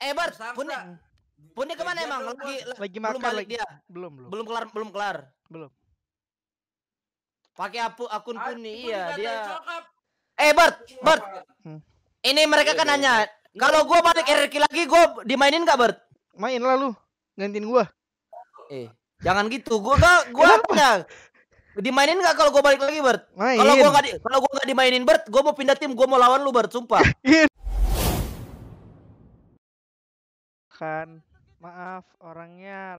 Eh Bar, puni Punya kemana emang? Lagi, lagi makan, belum balik lagi. dia. Belum, belum. Belum kelar, belum kelar. Belum. Pakai aku akun Puni, ah, iya dia. Eh Bart, Bart. Hmm. Ini mereka kan iya, nanya, iya. kalau gua balik RRQ lagi gua dimainin gak Bart? Main lah lu, gantiin gua. Eh, jangan gitu. Gua enggak gua punya. dimainin gak kalau gue balik lagi Bert? Kalau gue enggak di, kalau gue enggak dimainin Bert, gue mau pindah tim, gue mau lawan lu Bert, sumpah. Iya, kan Maaf, orangnya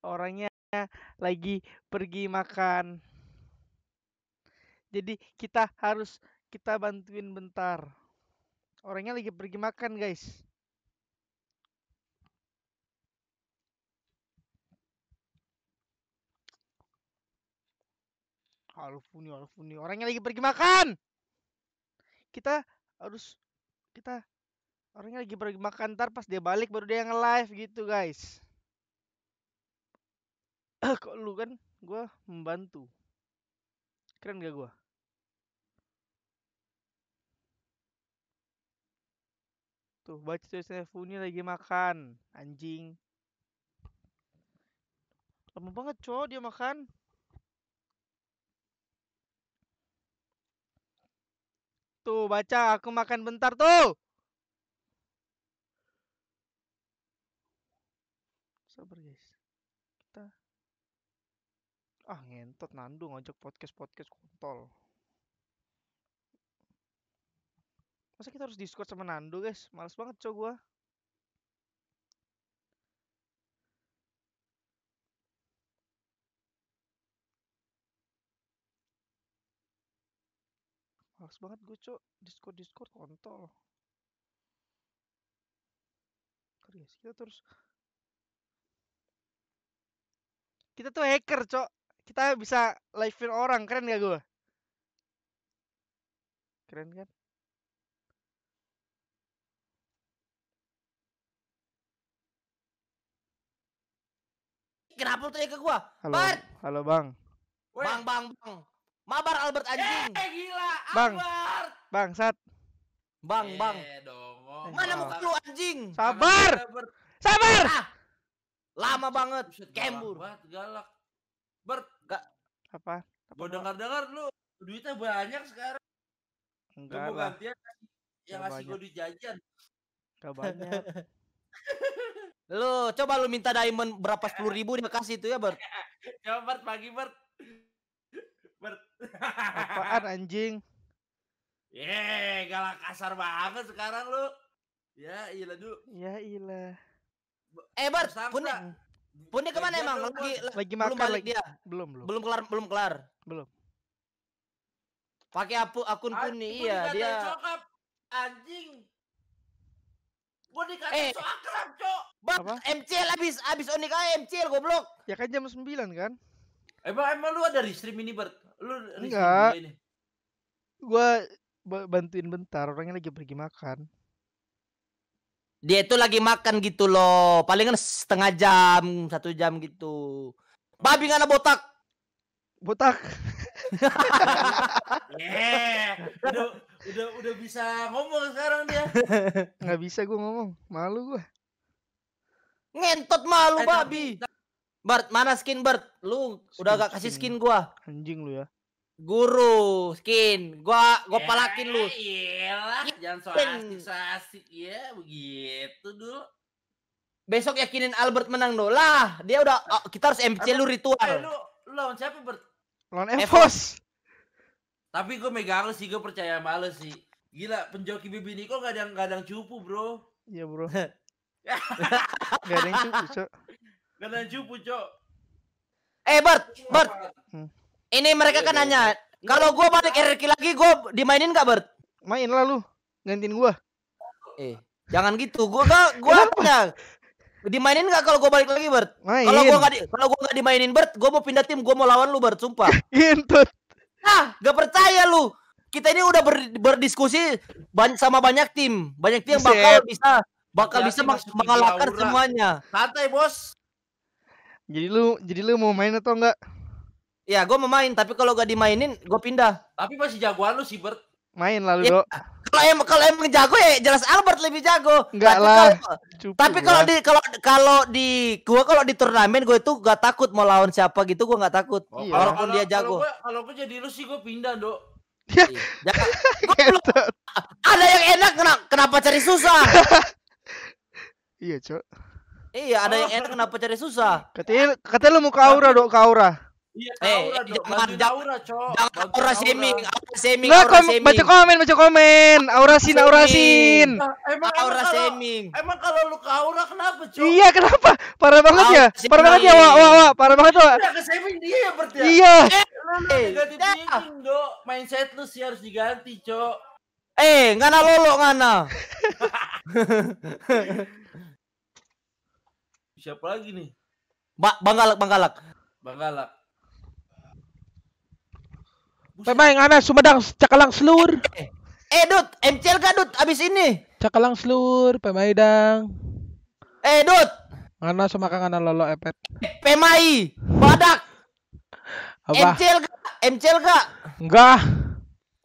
orangnya lagi pergi makan. Jadi kita harus kita bantuin bentar. Orangnya lagi pergi makan, guys. Alfuni, Alfuni. Orangnya lagi pergi makan. Kita harus kita orangnya lagi pergi makan ntar pas dia balik baru dia nge-live gitu guys kok lu kan gue membantu keren gak gue tuh baca tulisannya Funi lagi makan anjing lama banget cowok dia makan tuh baca aku makan bentar tuh sabar guys kita ah ngentot nandu ngajak podcast podcast kontol masa kita harus discord sama Nando guys males banget cowok gua males banget gue cok discord discord kontol terus kita terus Kita tuh hacker, Cok. Kita bisa live-in orang. Keren gak gue? Keren kan? Kenapa lu tanya ke gua? Halo, Bart. Halo, Bang. Bang, Bang, Bang. Mabar Albert anjing. Eh, gila. Bang. Albert. Bang, sat. Bang, Bang. Eh, eh Mana oh. muka lu anjing? Sabar. Sabar. Sabar. Ah. Lama banget, kembur. Galak, galak. Ber, gak apa? Gue dengar-dengar lu duitnya banyak sekarang. Enggak lu mau gantian kan? yang ngasih gue duit jajan. enggak banyak. lu coba lu minta diamond berapa sepuluh ribu nih kasih itu ya ber? coba ber, pagi ber, ber. Apaan anjing? Yeay, galak kasar banget sekarang lu. Ya ilah iya dulu. Ya ilah. Iya Eh, Bar, Punya. Punya kemana eh, emang? Lagi, lagi makan, belum balik lagi. dia. Belum, belum. Belum kelar, belum kelar. Belum. Pakai aku akun Puni, ah, iya dia. Cokap. Anjing. Gue dikata eh. so akrab, Cok. Bang, MCL abis, abis Onik aja MCL, goblok. Ya kan jam 9 kan? Emang, emang lu ada restream ini, Bar? Lu restream Enggak. ini? Gue bantuin bentar, orangnya lagi pergi makan dia itu lagi makan gitu loh palingan setengah jam satu jam gitu babi ngana botak botak yeah. udah, udah udah bisa ngomong sekarang dia nggak bisa gue ngomong malu gue ngentot malu eh, babi Bert, mana skin bert? lu udah gak kasih skin gua anjing lu ya guru skin gua gua ya, palakin lu iyalah jangan so asik so asik ya begitu dulu besok yakinin Albert menang dong lah dia udah oh, kita harus MC lu ritual eh, lu, lu lawan siapa Bert lawan Evos tapi gue megang lu sih gue percaya sama lu sih gila penjoki bibi kok gak ada yang gak ada yang cupu bro iya bro gak ada yang cupu cok gak ada yang cupu cok eh Bert Bert hmm. Ini mereka kan nanya, kalau gue balik RRQ lagi gue dimainin gak Bert? Main lah lu, gantiin gue. Eh, jangan gitu. Gue gak, gue punya. Dimainin gak kalau gue balik lagi Bert? Kalau gue gak, di, gak dimainin Bert, gue mau pindah tim, gue mau lawan lu Bert, sumpah. Intut. Nah, gak percaya lu. Kita ini udah ber, berdiskusi ban sama banyak tim, banyak tim yang bakal bisa bakal bisa mengalahkan semuanya. Santai bos. Jadi lu jadi lu mau main atau enggak? ya gue mau main, tapi kalau gak dimainin, gue pindah. Tapi masih jagoan lu sih, Bert. Main lalu, ya, Kalau emang kalau emang jago ya jelas Albert lebih jago. Enggak tapi lah. Kalo, tapi kalau di kalau kalau di gua kalau di turnamen gue itu gak takut mau lawan siapa gitu gua gak takut. Oh, iya. Walaupun dia jago. Kalau gue jadi lu sih gue pindah, Dok. Iya. Jangan. Iya, ada yang enak kenapa cari susah? iya, Cok. Iya, ada yang enak kenapa cari susah? Katanya katanya lu mau ke Aura, Dok, ke Aura. Iya, eh, Aura dong. Aura, Aura, shaming, Aura shaming, shaming. Baca komen, baca komen. Aura sin, Aura sin. Nah, emang, aura emang shaming. emang kalau lu ke Aura kenapa, Cok? Iya, kenapa? Parah banget aura ya. Shaming. Parah banget ya, wah, wah, wah. Parah banget tuh. Iya, ke shaming dia ya, berarti ya? Iya. Eh, main set thinking, Mindset lu sih harus diganti, Cok. Eh, ngana lolo ngana. Siapa lagi nih? Ba Banggalak, Banggalak. Banggalak. Pemain ngana Sumedang cakalang selur. Eh, eh Dut, MCL kah Dut abis ini? Cakalang selur, pemain dang. Eh Dut. Ngana sama kang ngana lolo epet. Eh, Pemai, badak. Apa? MCL kah? MCL kah? Enggak.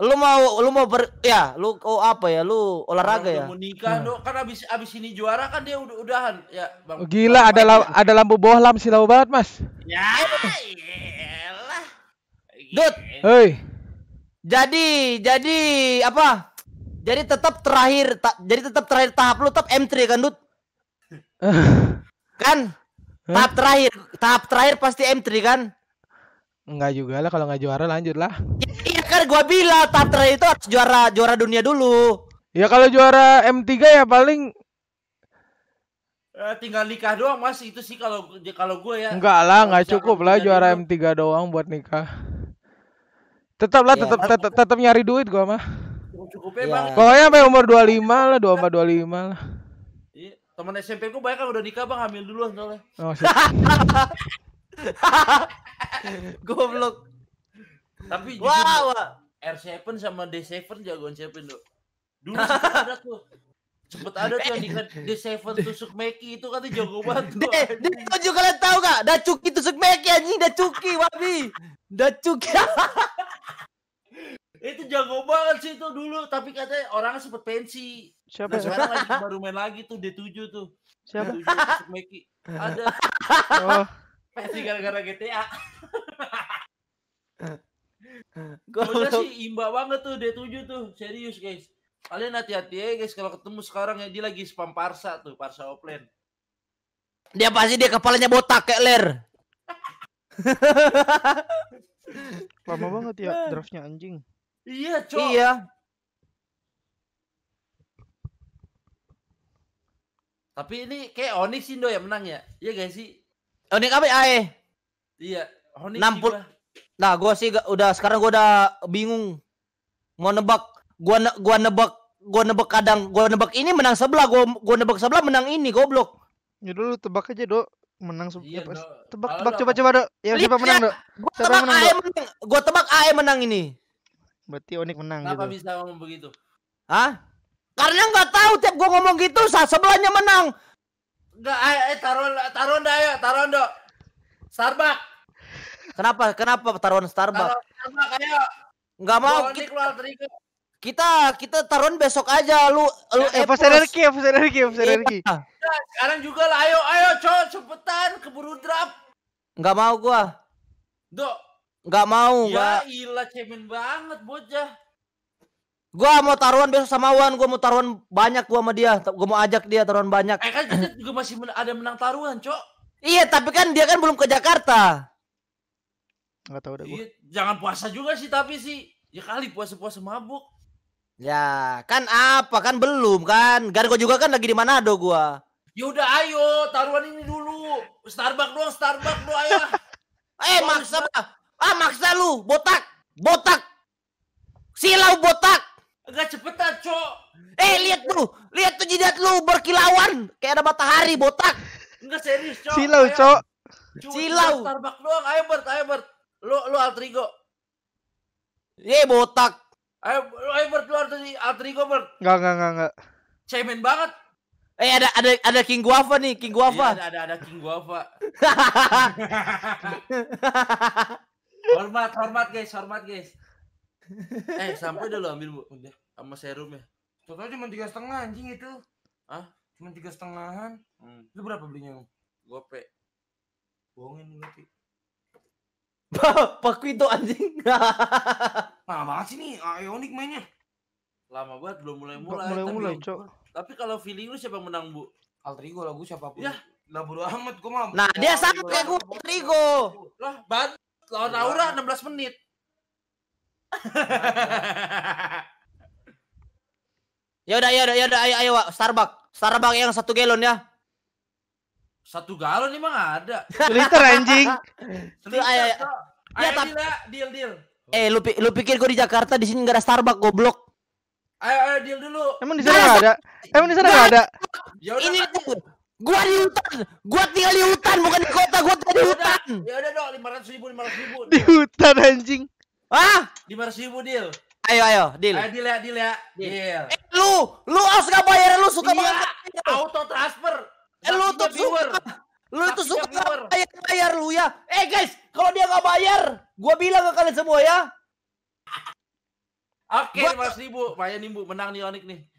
Lu mau lu mau ber ya, lu oh apa ya? Lu olahraga Orang ya? Mau nikah, hmm. kan abis abis ini juara kan dia udah udahan ya, Bang. Gila, bang, ada bang, la ya. ada lampu bohlam silau banget, Mas. Ya. Yeah. Iya. Dut. Hei. Jadi, jadi apa? Jadi tetap terakhir ta, jadi tetap terakhir tahap lu tetap M3 kan, Dut? kan? Huh? Tahap terakhir, tahap terakhir pasti M3 kan? Enggak juga lah kalau nggak juara lanjut lah. Iya, iya kan gua bilang tahap terakhir itu harus juara juara dunia dulu. Ya kalau juara M3 ya paling Eh, tinggal nikah doang mas itu sih kalau kalau gue ya enggak lah nggak cukup lah juara M3 doang buat nikah tetaplah iya, Tetap ya, tetap, tetap, nyari duit gua mah. cukup ya. Iya. bang. Pokoknya sampai umur 25 lah, 24 25 lah. Iya, teman SMP gua banyak kan udah nikah bang, ambil dulu soalnya. Oh, shit. Goblok. Tapi wah, wow, R7 sama D7 jagoan siapa, dulu Dulu ada tuh sempet ada tuh yang di The kan, Seven tusuk Meki itu kan jago banget tuh. Eh, Dia juga kalian tau gak? Dacuki tusuk Meki anjing, Dacuki wabi. Dacuki itu jago banget sih itu dulu tapi katanya orangnya sempet pensi siapa nah, ya? sekarang lagi baru main lagi tuh D7 tuh siapa D7, Meki ada oh. pensi gara-gara GTA eh, eh. Gue sih imba banget tuh D7 tuh serius guys kalian hati-hati ya guys kalau ketemu sekarang ya dia lagi spam parsa tuh parsa offline dia pasti dia kepalanya botak kayak ler lama banget ya draftnya anjing Iya, Cok. Iya. Tapi ini kayak Onyx Indo yang menang ya. Iya guys sih? Onyx apa ya? Iya, Onyx 60. Nah, gua sih udah sekarang gua udah bingung mau nebak. Gua ne gua nebak gua nebak kadang gua nebak ini menang sebelah gua gua nebak sebelah menang ini goblok. Ya dulu tebak aja, Dok menang iya, tebak tebak coba coba dok ya siapa menang dok siapa menang dok gua tebak AE menang ini Berarti onik menang Kenapa gitu. bisa ngomong begitu? Hah? Karena nggak tahu tiap gua ngomong gitu saat sebelahnya menang. Enggak, eh, eh taruh taruh dah ya, taruh dok. Starbuck. Kenapa? Kenapa taruhan Starbuck? Taruh Starbuck ayo. Enggak mau. Kita, keluar kita kita taruhan besok aja lu lu eh pas energi, pas energi, pas energi. Sekarang juga lah ayo ayo cowok cepetan keburu drop. Enggak mau gua. Dok, Nggak mau gua. Ya ilah cemen banget bocah. Gua mau taruhan besok sama Wan, gua mau taruhan banyak gua sama dia. Gua mau ajak dia taruhan banyak. Eh kan kita juga masih men ada menang taruhan, Cok. Iya, tapi kan dia kan belum ke Jakarta. Enggak tahu deh gua. Iya, jangan puasa juga sih tapi sih. Ya kali puasa-puasa mabuk. Ya, kan apa? Kan belum kan. Gargo juga kan lagi di Manado gua. Ya udah ayo, taruhan ini dulu. Starbucks doang, Starbucks doang ya. eh, maksa, Pak. Ah maksa lu, botak, botak. Silau botak. Agak cepetan, cok. Eh, lihat lu, lihat tuh jidat lu berkilauan kayak ada matahari botak. Enggak serius, cok. Silau, ayo. cok. Cuma Silau. Tarbak doang, ayo Bert, ayo Bert. Lu lu altrigo. Ye botak. Ayo lu ayo Bert lu altrigo Bert. Enggak, enggak, enggak, enggak. Cemen banget. Eh ada ada ada King Guava nih, King Guava. Iya, ada, ada ada King Guava. hormat hormat guys hormat guys eh sampai udah lo ambil bu udah sama serum ya total cuma tiga setengah anjing itu ah cuma tiga setengahan hmm. lu berapa belinya gope bohongin lu ti Pak itu anjing. nah, banget sih nih ah, Ionic mainnya. Lama banget belum mulai-mulai. Mulai-mulai, Cok. Tapi kalau feeling lu siapa menang, Bu? Altrigo ego lagu siapapun. Ya, lah bodo amat gua mah. Nah, dia sama kayak gua Alter Lah, banget. Lawan Laura 16 menit. ya udah ya udah ya udah ayo ayo Wak. Starbucks. Starbucks yang satu galon ya. Satu galon emang ada. Liter anjing. Liter. Ayo, iya, ayo. ya, tapi... deal, deal, deal. Eh lu lu pikir gua di Jakarta di sini gak ada Starbucks goblok. Ayo ayo deal dulu. Emang di sana nah, ada? Emang di sana nah, ada? Ya udah. Ini Gua di hutan, gua tinggal di hutan, bukan di kota, gua tinggal di ya hutan. Ya udah dong, lima ratus ribu, lima ratus ribu. Di hutan anjing. Ah, lima ratus ribu deal. Ayo ayo, deal. Ayo deal ya, deal ya, deal. Eh, lu, lu harus nggak bayar, lu suka iya, banget. Auto transfer. Eh, lu tuh suka. Lu itu suka bayar bayar lu ya. Eh guys, kalau dia nggak bayar, gua bilang ke kalian semua ya. Oke, okay, ratus ribu. Bayar nih, Bu. Menang nih Onik nih.